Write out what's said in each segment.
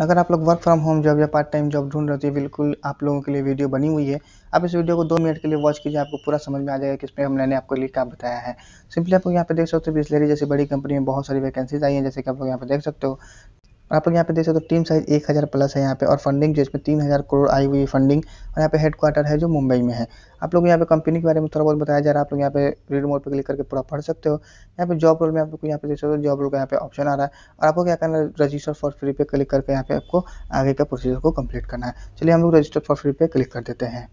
अगर आप लोग वर्क फ्रॉम होम जॉब या पार्ट टाइम जॉब ढूंढ रहे हो तो बिल्कुल आप लोगों के लिए वीडियो बनी हुई है आप इस वीडियो को दो मिनट के लिए वॉच कीजिए आपको पूरा समझ में आ जाएगा कि इसमें हम मैंने आपको लिए क्या बताया है सिंपली आप यहाँ पे देख सकते हो बिस्लेरी जैसी बड़ी कंपनी में बहुत सारी वैकेंसीज आई हैं जैसे कि आप लोग यहाँ पे देख सकते हो आप लोग यहाँ पे देख सकते हो टीम साइज एक हज़ार प्लस है यहाँ पे और फंडिंग जो इसमें तीन हज़ार करोड़ आई हुई फंडिंग और यहाँ पे हेडक्वार्टर है जो मुंबई में है आप लोग यहाँ पे कंपनी के बारे में थोड़ा बहुत बताया जा रहा है आप लोग यहाँ पे रीड मोड पे क्लिक करके पूरा पढ़ सकते हो यहाँ पे जॉब रोल में आप लोग यहाँ पे देख सकते हो जॉब रोल का यहाँ पे ऑप्शन आ रहा है और आपको क्या करना है रजिस्टर फॉर फ्री पे क्लिक करके यहाँ पे आपको आगे का प्रोसीजर को कम्प्लीट करना है चलिए हम लोग रजिस्टर फॉर फ्री पे क्लिक कर देते हैं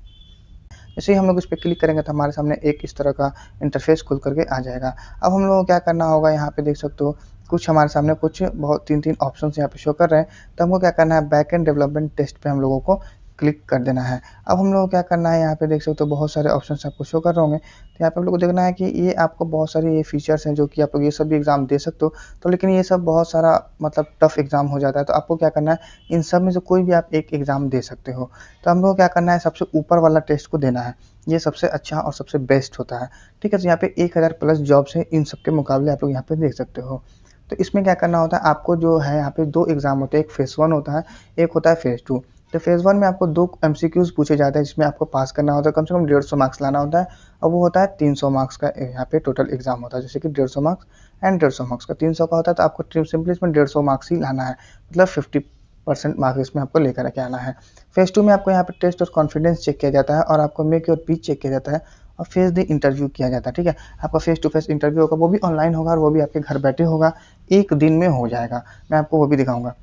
जैसे ही हम लोग इस पर क्लिक करेंगे तो हमारे सामने एक इस तरह का इंटरफेस खुल करके आ जाएगा अब हम लोगों को क्या करना होगा यहाँ पे देख सकते हो कुछ हमारे सामने कुछ बहुत तीन तीन ऑप्शन यहाँ पे शो कर रहे हैं तो हमको क्या करना है बैक एंड डेवलपमेंट टेस्ट पे हम लोगों को क्लिक कर देना है अब हम लोग क्या करना है यहाँ पे देख सकते हो तो बहुत सारे ऑप्शन आपको शो कर रहे होंगे तो यहाँ पे आप लोग को देखना है कि ये आपको बहुत सारे ये फीचर्स हैं जो कि आप लोग ये सब भी एग्ज़ाम दे सकते हो तो लेकिन ये सब बहुत सारा मतलब टफ एग्ज़ाम हो जाता है तो आपको क्या करना है इन सब में से कोई भी आप एक एग्ज़ाम दे सकते हो तो हम लोग क्या करना है सबसे ऊपर वाला टेस्ट को देना है ये सबसे अच्छा और सबसे बेस्ट होता है ठीक है तो यहाँ पे एक हज़ार प्लस जॉब्स हैं इन सब के मुकाबले आप लोग यहाँ पे देख सकते हो तो इसमें क्या करना होता है आपको जो है यहाँ पे दो एग्ज़ाम होते हैं एक फेज़ वन होता है एक होता है फेज़ टू तो फेज़ वन में आपको दो एम पूछे जाते हैं जिसमें आपको पास करना होता है कम से कम डेढ़ सौ मार्क्स लाना होता है और वो होता है तीन सौ मार्क्स का यहाँ पे टोटल एग्जाम होता है जैसे कि डेढ़ सौ मार्क्स एंड डेढ़ सौ मार्क्स का तीन सौ का होता है तो आपको सिंपली इसमें डेढ़ सौ मार्क्स ही लाना है मतलब फिफ्टी परसेंट मार्क्स इसमें आपको लेकर के आना है फेज़ टू में आपको यहाँ पर टेस्ट और कॉन्फिडेंस चेक किया जाता है और आपको मेक और पीच चेक किया जाता है और फेस दी इंटरव्यू किया जाता है ठीक है आपका फेस टू फेस इंटरव्यू होगा वो भी ऑनलाइन होगा और वो भी आपके घर बैठे होगा एक दिन में हो जाएगा मैं आपको वो भी दिखाऊंगा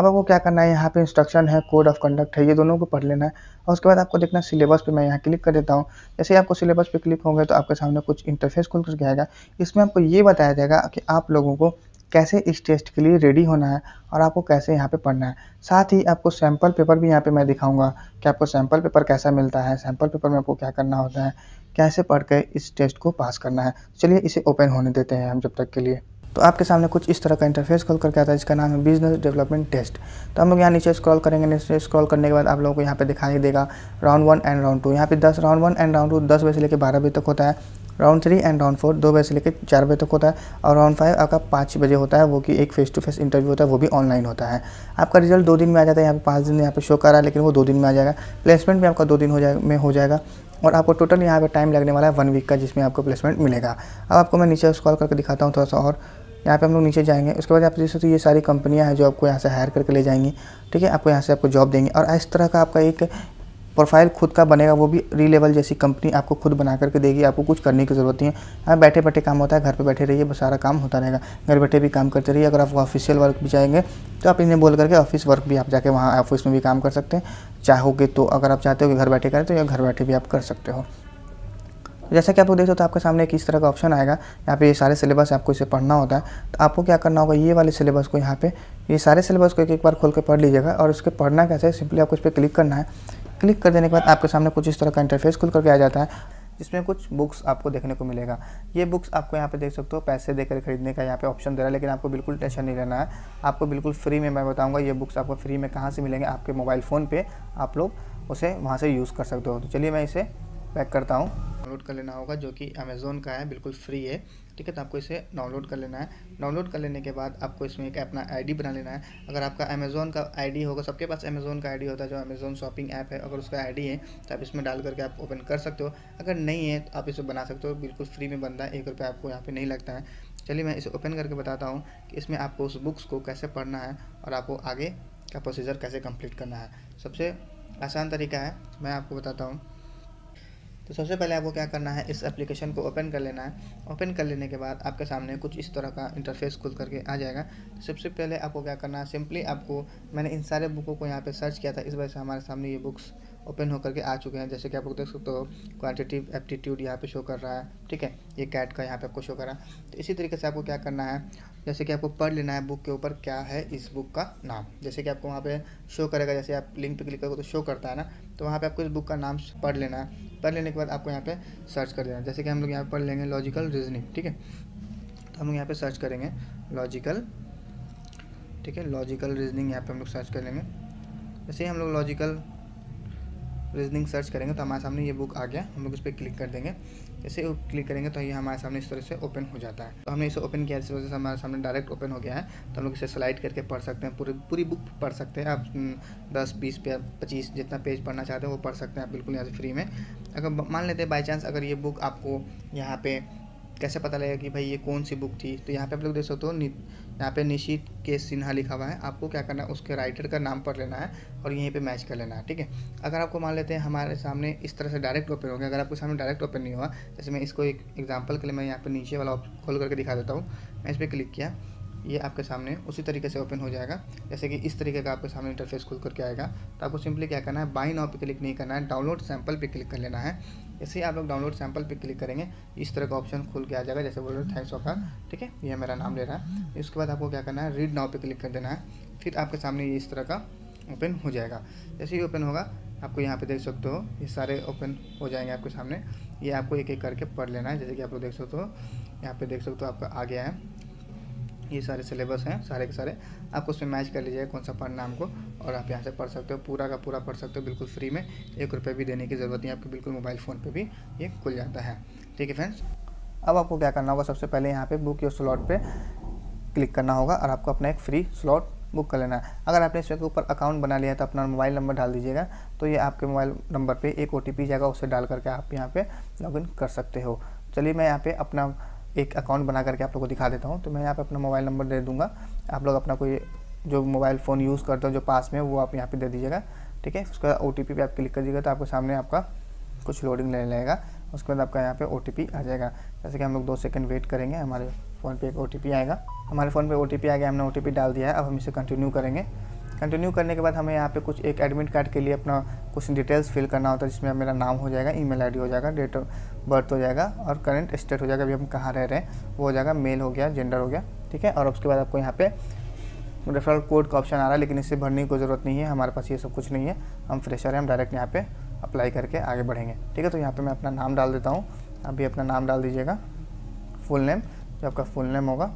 अब आपको क्या करना है यहाँ पे इंस्ट्रक्शन है कोड ऑफ कंडक्ट है ये दोनों को पढ़ लेना है और उसके बाद आपको देखना सिलेबस पे मैं यहाँ क्लिक कर देता हूँ जैसे ही आपको सिलेबस पे क्लिक होंगे तो आपके सामने कुछ इंटरफेस खुल कर आएगा इसमें आपको ये बताया जाएगा कि आप लोगों को कैसे इस टेस्ट के लिए रेडी होना है और आपको कैसे यहाँ पे पढ़ना है साथ ही आपको सैंपल पेपर भी यहाँ पे मैं दिखाऊंगा कि आपको सैंपल पेपर कैसा मिलता है सैंपल पेपर में आपको क्या करना होता है कैसे पढ़ के इस टेस्ट को पास करना है चलिए इसे ओपन होने देते हैं हम जब तक के लिए तो आपके सामने कुछ इस तरह का इंटरफेस खोल करके आता है जिसका नाम है बिजनेस डेवलपमेंट टेस्ट तो हम लोग यहाँ नीचे स्क्रॉल करेंगे नीचे स्क्रॉल करने के बाद आप लोगों को यहाँ पे दिखाई देगा round one and round two यहाँ पे दस round one and round two दस बजे से लेकर बारह बजे तक होता है round three and round four दो बजे से लेकर चार बजे तक होता है और राउंड फाइव आपका पाँच बजे होता है वो कि एक फेस टू फेस इंटरव्यू होता है वो भी ऑनलाइन होता है आपका रिजल्ट दो दिन में आ जाता है यहाँ पे पाँच दिन यहाँ पे शो कर रहा है लेकिन वो दो दिन में आ जाएगा प्लेसमेंट भी आपका दो दिन हो जाए में हो जाएगा और आपको टोटल यहाँ पर टाइम लगने वाला है वन वीक का जिसमें आपको प्लेसमेंट मिलेगा अब आपको मैं नीचे कॉल करके दिखाता हूँ थोड़ा सा और यहाँ पे हम लोग नीचे जाएंगे उसके बाद आप जैसे हो ये सारी कंपनियाँ हैं जो आपको यहाँ से हायर करके ले जाएंगी ठीक है आपको यहाँ से आपको जॉब देंगी और इस तरह का आपका एक प्रोफाइल खुद का बनेगा वो भी रीलेवल जैसी कंपनी आपको खुद बना करके देगी आपको कुछ करने की ज़रूरत नहीं है आप हाँ, बैठे बैठे काम होता है घर पर बैठे रहिए बस सारा काम होता रहेगा घर बैठे भी काम करते रहिए अगर आप ऑफिशियल वर्क भी जाएंगे तो आप इन्हें बोल करके ऑफिस वर्क भी आप जाके वहाँ ऑफिस में भी काम कर सकते हैं चाहोगे तो अगर आप चाहते हो कि घर बैठे करें तो या घर बैठे भी आप कर सकते हो जैसा कि आप देख सकते हो आपके सामने एक इस तरह का ऑप्शन आएगा यहाँ पे ये सारे सिलेबस आपको इसे पढ़ना होता है तो आपको क्या करना होगा ये वाले सिलेबस को यहाँ पे ये सारे सिलेबस को एक एक बार खोल के पढ़ लीजिएगा और उसके पढ़ना कैसे है सिंपली आपको इस पर क्लिक करना है क्लिक कर देने के बाद आपके सामने कुछ इस तरह का इंटरफेस खुल करके आ जाता है जिसमें कुछ बुक्स आपको देखने को मिलेगा ये बुक्स आपको यहाँ पे देख सकते हो पैसे देकर खरीदने का यहाँ पे ऑप्शन दे रहा है लेकिन आपको बिल्कुल टेंशन नहीं लेना है आपको बिल्कुल फ्री में मैं बताऊँगा ये बुक्स आपको फ्री में कहाँ से मिलेंगे आपके मोबाइल फ़ोन पर आप लोग उसे वहाँ से यूज़ कर सकते हो तो चलिए मैं इसे पैक करता हूँ डाउनलोड कर लेना होगा जो कि अमेज़ोन का है बिल्कुल फ्री है ठीक है तो आपको इसे डाउनलोड कर लेना है डाउनलोड कर लेने के बाद आपको इसमें एक अपना आईडी बना लेना है अगर आपका अमेज़ोन का आईडी होगा सबके पास अमेज़ोन का आईडी होता है जो अमेज़ोन शॉपिंग ऐप है अगर उसका आईडी है तो आप इसमें डाल करके आप ओपन कर सकते हो अगर नहीं है तो आप इसे बना सकते हो बिल्कुल फ्री में बनता है एक रुपये आपको यहाँ पर नहीं लगता है चलिए मैं इसे ओपन करके बताता हूँ कि इसमें आपको उस बुक्स को कैसे पढ़ना है और आपको आगे का प्रोसीजर कैसे कम्प्लीट करना है सबसे आसान तरीका है मैं आपको बताता हूँ तो सबसे पहले आपको क्या करना है इस एप्लीकेशन को ओपन कर लेना है ओपन कर लेने के बाद आपके सामने कुछ इस तरह का इंटरफेस खुल करके आ जाएगा सबसे पहले आपको क्या करना है सिंपली आपको मैंने इन सारे बुकों को यहाँ पर सर्च किया था इस वजह से हमारे सामने ये बुक्स ओपन होकर के आ चुके हैं जैसे कि आप लोग देख सकते हो क्वान्टिटिव एप्टीट्यूड यहाँ पे शो कर रहा है ठीक है ये कैट का यहाँ पे आपको शो कर रहा है तो इसी तरीके से आपको क्या करना है जैसे कि आपको पढ़ लेना है बुक के ऊपर क्या है इस बुक का नाम जैसे कि आपको वहाँ पे शो करेगा जैसे आप लिंक पे क्लिक करोगे तो शो करता है ना तो वहाँ पे आपको इस बुक का नाम पढ़ लेना है पढ़ लेने के बाद आपको यहाँ पे सर्च कर देना है जैसे कि हम लोग यहाँ पे पढ़ लेंगे लॉजिकल रीजनिंग ठीक है तो हम लोग यहाँ पर सर्च करेंगे लॉजिकल ठीक है लॉजिकल रीजनिंग यहाँ पर हम लोग सर्च कर लेंगे जैसे ही हम लोग लॉजिकल रीजनिंग सर्च करेंगे तो हमारे सामने ये बुक आ गया हम लोग इस पर क्लिक कर देंगे जैसे क्लिक करेंगे तो ये हमारे सामने इस तरह से ओपन हो जाता है तो हमने इसे ओपन किया इस वजह से हमारे सामने डायरेक्ट ओपन हो गया है तो हम लोग इसे स्लाइड करके पढ़ सकते हैं पूरी पूरी बुक पढ़ सकते हैं आप हम्म, दस बीस पच्चीस जितना पेज पढ़ना चाहते हैं वो पढ़ सकते हैं आप बिल्कुल यहाँ से फ्री में अगर मान लेते हैं बाई चांस अगर ये बुक आपको यहाँ पे कैसे पता लगेगा कि भाई ये कौन सी बुक थी तो यहाँ पे आप लोग देख सकते हो यहाँ पे निशित के सिन्हा लिखा हुआ है आपको क्या करना है उसके राइटर का नाम पढ़ लेना है और यहीं पे मैच कर लेना है ठीक है अगर आपको मान लेते हैं हमारे सामने इस तरह से डायरेक्ट ओपन हो गया अगर आपके सामने डायरेक्ट ओपन नहीं हुआ जैसे मैं इसको एक एग्जाम्पल के लिए मैं यहाँ पर नीचे वाला खोल करके दिखा देता हूँ मैं इस पर क्लिक किया ये आपके सामने उसी तरीके से ओपन हो जाएगा जैसे कि इस तरीके का आपके सामने इंटरफेस खुल करके आएगा तो आपको सिंपली क्या करना है बाई नाउ पे क्लिक नहीं करना है डाउनलोड सैम्पल पे क्लिक कर लेना है इसे ही आप लोग डाउनलोड सैम्पल पे क्लिक करेंगे इस तरह का ऑप्शन खुल के आ जाएगा जैसे बोल रहे थैंक्स ऑफर ठीक है ये मेरा नाम ले रहा है इसके बाद आपको क्या करना है रीड नाव पे क्लिक कर देना है फिर आपके सामने ये इस तरह का ओपन हो जाएगा जैसे ही ओपन होगा आपको यहाँ पे देख सकते हो ये सारे ओपन हो जाएंगे आपके सामने ये आपको एक एक करके पढ़ लेना है जैसे कि आप लोग देख सकते हो यहाँ पे देख सकते हो आपका आ गया है ये सारे सिलेबस हैं सारे के सारे आपको उसमें मैच कर लीजिएगा कौन सा पढ़ना है हमको और आप यहाँ से पढ़ सकते हो पूरा का पूरा पढ़ सकते हो बिल्कुल फ्री में एक रुपये भी देने की ज़रूरत नहीं आपके बिल्कुल मोबाइल फ़ोन पर भी ये खुल जाता है ठीक है फ्रेंड्स अब आपको क्या करना होगा सबसे पहले यहाँ पर बुक योर स्लॉट पर क्लिक करना होगा और आपको अपना एक फ्री स्लॉट बुक कर लेना है अगर आपने इसके ऊपर अकाउंट बना लिया है तो अपना मोबाइल नंबर डाल दीजिएगा तो ये आपके मोबाइल नंबर पे एक ओ जाएगा उसे डाल करके आप यहाँ पे लॉगिन कर सकते हो चलिए मैं यहाँ पे अपना एक अकाउंट बना करके आप लोग को दिखा देता हूँ तो मैं यहाँ पे अपना मोबाइल नंबर दे दूँगा आप लोग अपना कोई जो मोबाइल फ़ोन यूज़ करते हो जो पास में वो आप यहाँ पे दे दीजिएगा ठीक है उसका ओ टी पे आप क्लिक कर दीजिएगा तो आपके सामने आपका कुछ लोडिंग ले लेगा उसके बाद आपका यहाँ पे ओ आ जाएगा जैसे कि हम लोग दो सेकंड वेट करेंगे हमारे फ़ोन पे एक ओ आएगा हमारे फ़ोन पे ओ आ गया हमने ओ डाल दिया है अब हम इसे कंटिन्यू करेंगे कंटिन्यू करने के बाद हमें यहाँ पे कुछ एक एडमिट कार्ड के लिए अपना कुछ डिटेल्स फिल करना होता है जिसमें मेरा नाम हो जाएगा ईमेल आईडी हो जाएगा डेट ऑफ बर्थ हो जाएगा और करंट स्टेट हो जाएगा अभी हम कहाँ रह रहे हैं वो हो जाएगा मेल हो गया जेंडर हो गया ठीक है और उसके बाद आपको यहाँ पे रेफरल कोड का ऑप्शन आ रहा है लेकिन इसे भरने की ज़रूरत नहीं है हमारे पास ये सब कुछ नहीं है हम फ्रेशर हैं हम डायरेक्ट यहाँ पे अप्लाई करके आगे बढ़ेंगे ठीक है तो यहाँ पे मैं अपना नाम डाल देता हूँ अभी अपना नाम डाल दीजिएगा फुल नेम जो आपका फुल नेम होगा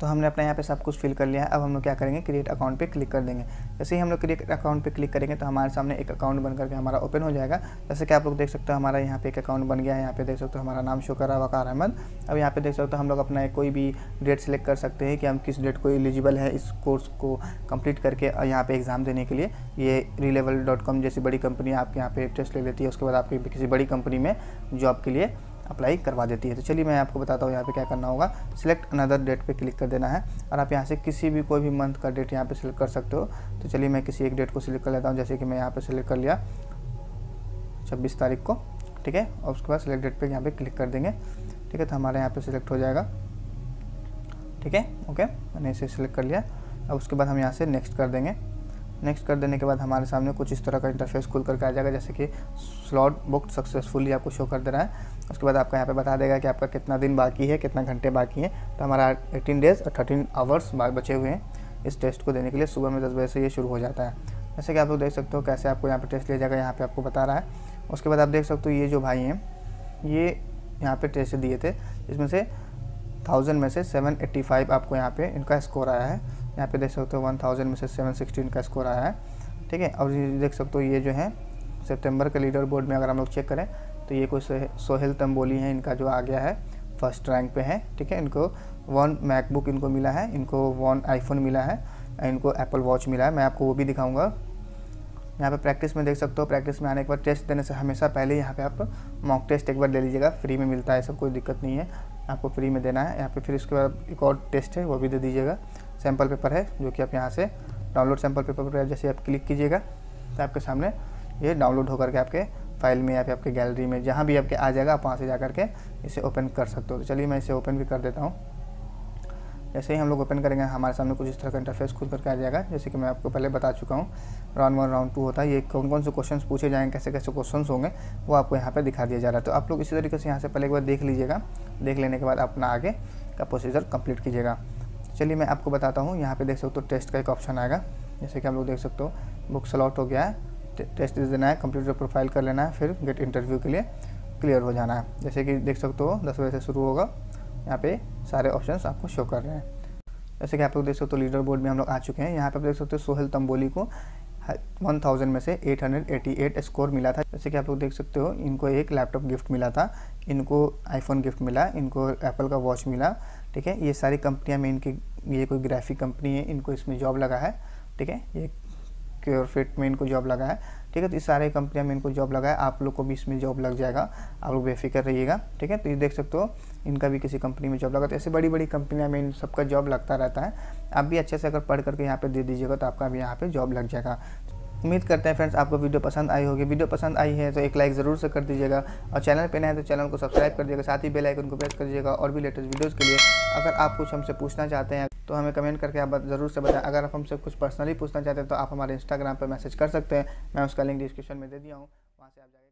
तो हमने अपना यहाँ पे सब कुछ फिल कर लिया है अब हम लोग क्या करेंगे क्रिएट अकाउंट पे क्लिक कर देंगे जैसे ही हम लोग क्रिएट अकाउंट पे क्लिक करेंगे तो हमारे सामने एक अकाउंट बन करके हमारा ओपन हो जाएगा जैसे कि आप लोग देख सकते हो हमारा यहाँ पे एक अकाउंट बन गया है यहाँ पे देख सकते हो हमारा नाम शुक्र है वकार अहमद अब यहाँ पे देख सकते हो हम लोग अपना कोई भी डेट सेलेक्ट कर सकते हैं कि हम किस डेट को एलिजिबल है इस कोर्स को कंप्लीट करके यहाँ पर एग्ज़ाम देने के लिए ये रिलेवल जैसी बड़ी कंपनी आपके यहाँ पे टेस्ट ले लेती है उसके बाद आपकी किसी बड़ी कंपनी में जॉब के लिए अप्लाई करवा देती है तो चलिए मैं आपको बताता हूँ यहाँ पे क्या करना होगा सिलेक्ट अनदर डेट पे क्लिक कर देना है और आप यहाँ से किसी भी कोई भी मंथ का डेट यहाँ पे सिलेक्ट कर सकते हो तो चलिए मैं किसी एक डेट को सिलेक्ट कर लेता हूँ जैसे कि मैं यहाँ पर सिलेक्ट कर लिया छब्बीस तारीख को ठीक है और उसके बाद सिलेक्ट डेट पर यहाँ पर क्लिक कर देंगे ठीक है तो हमारे यहाँ पर सिलेक्ट हो जाएगा ठीक है ओके मैंने इसे सिलेक्ट कर लिया अब उसके बाद हम यहाँ से नेक्स्ट कर देंगे नेक्स्ट कर देने के बाद हमारे सामने कुछ इस तरह का इंटरफेस खुल करके आ जाएगा जैसे कि स्लॉट बुक सक्सेसफुली आपको शो कर दे रहा है उसके बाद आपको यहाँ पे बता देगा कि आपका कितना दिन बाकी है कितना घंटे बाकी हैं तो हमारा एटीन डेज़ और थर्टीन आवर्स बचे हुए हैं इस टेस्ट को देने के लिए सुबह में दस बजे से ये शुरू हो जाता है जैसे कि आप लोग देख सकते हो कैसे आपको यहाँ पर टेस्ट लिया जाएगा यहाँ पर आपको बता रहा है उसके बाद आप देख सकते हो ये जो भाई हैं ये यहाँ पर टेस्ट दिए थे इसमें से थाउजेंड में से सेवन एट्टी फाइव आपको यहाँ पे इनका स्कोर आया है यहाँ पे देख सकते हो वन थाउजेंड में से सेवन सिक्सटीन का स्कोर आया है ठीक है और ये देख सकते हो ये जो है सितंबर के लीडर बोर्ड में अगर हम लोग चेक करें तो ये कोई सोहेल तंबोली हैं इनका जो आ गया है फर्स्ट रैंक पे है ठीक है इनको वन मैकबुक इनको मिला है इनको वन आईफोन मिला है इनको एप्पल वॉच मिला है मैं आपको वो भी दिखाऊँगा यहाँ पर प्रैक्टिस में देख सकते हो प्रैक्टिस में आने के बाद टेस्ट देने से हमेशा पहले यहाँ पर आप मॉक टेस्ट एक बार ले लीजिएगा फ्री में मिलता है सब कोई दिक्कत नहीं है आपको फ्री में देना है यहाँ पे फिर उसके बाद एक और टेस्ट है वो भी दे दीजिएगा सैम्पल पेपर है जो कि आप यहाँ से डाउनलोड सैम्पल पेपर पर जैसे आप क्लिक कीजिएगा तो आपके सामने ये डाउनलोड होकर के आपके फाइल में या फिर आपके गैलरी में जहाँ भी आपके आ जाएगा आप वहाँ से जा करके इसे ओपन कर सकते हो तो चलिए मैं इसे ओपन भी कर देता हूँ जैसे ही हम लोग ओपन करेंगे हमारे सामने कुछ इस तरह का इंटरफेस खुल करके आ जाएगा जैसे कि मैं आपको पहले बता चुका हूँ राउंड वन राउंड टू होता है ये कौन कौन से क्वेश्चन पूछे जाएंगे कैसे कैसे क्वेश्चन होंगे वो आपको यहाँ पर दिखा दिया जा रहा है तो आप लोग इसी तरीके से यहाँ से पहले एक बार देख लीजिएगा देख लेने के बाद अपना आगे का प्रोसीजर कंप्लीट कीजिएगा चलिए मैं आपको बताता हूँ यहाँ पे देख सकते हो टेस्ट तो का एक ऑप्शन आएगा जैसे कि आप लोग देख सकते हो बुक सलॉट हो गया है टेस्ट देना है कंप्यूटर प्रोफाइल कर लेना है फिर गेट इंटरव्यू के लिए क्लियर हो जाना है जैसे कि देख सकते हो दस बजे से शुरू होगा यहाँ पे सारे ऑप्शंस आपको शो कर रहे हैं जैसे कि आप लोग देख सकते हो लीडर बोर्ड में हम लोग आ चुके हैं यहाँ पे आप देख सकते हो सोहेल तंबोली को 1000 में से 888 स्कोर मिला था जैसे कि आप लोग देख सकते हो इनको एक लैपटॉप गिफ्ट मिला था इनको आईफोन गिफ्ट मिला इनको एप्पल का वॉच मिला ठीक है ये सारी कंपनियाँ में इनकी ये कोई ग्राफिक कंपनी है इनको इसमें जॉब लगा है ठीक है ये क्योर फिट में इनको जॉब लगा है ठीक है तो इस सारे कंपनियाँ में इनको जॉब लगा है आप लोग को भी इसमें जॉब लग जाएगा आप लोग बेफिक्र रहिएगा ठीक है तो ये देख सकते हो इनका भी किसी कंपनी में जॉब लगा तो ऐसे बड़ी बड़ी कंपनियाँ में इन सबका जॉब लगता रहता है आप भी अच्छे से अगर पढ़ करके यहाँ पर दे दीजिएगा तो आपका भी यहाँ पर जॉब लग जाएगा उम्मीद करते हैं फ्रेंड्स आपको वीडियो पसंद आई होगी वीडियो पसंद आई है तो एक लाइक ज़रूर से कर दीजिएगा और चैनल पर नए तो चैनल को सब्सक्राइब कर दीजिएगा साथ ही बेल आइकन को प्रेस कर दीजिएगा और भी लेटेस्ट वीडियोस के लिए अगर आप कुछ हमसे पूछना चाहते हैं तो हमें कमेंट करके आप ज़रूर से बताएं अगर आप हमसे कुछ पर्सनली पूछना चाहते हैं तो आप हमारे इंस्टाग्राम पर मैसेज कर सकते हैं मैं उसका लिंक डिस्क्रिप्शन में दे दिया हूँ वहाँ से आप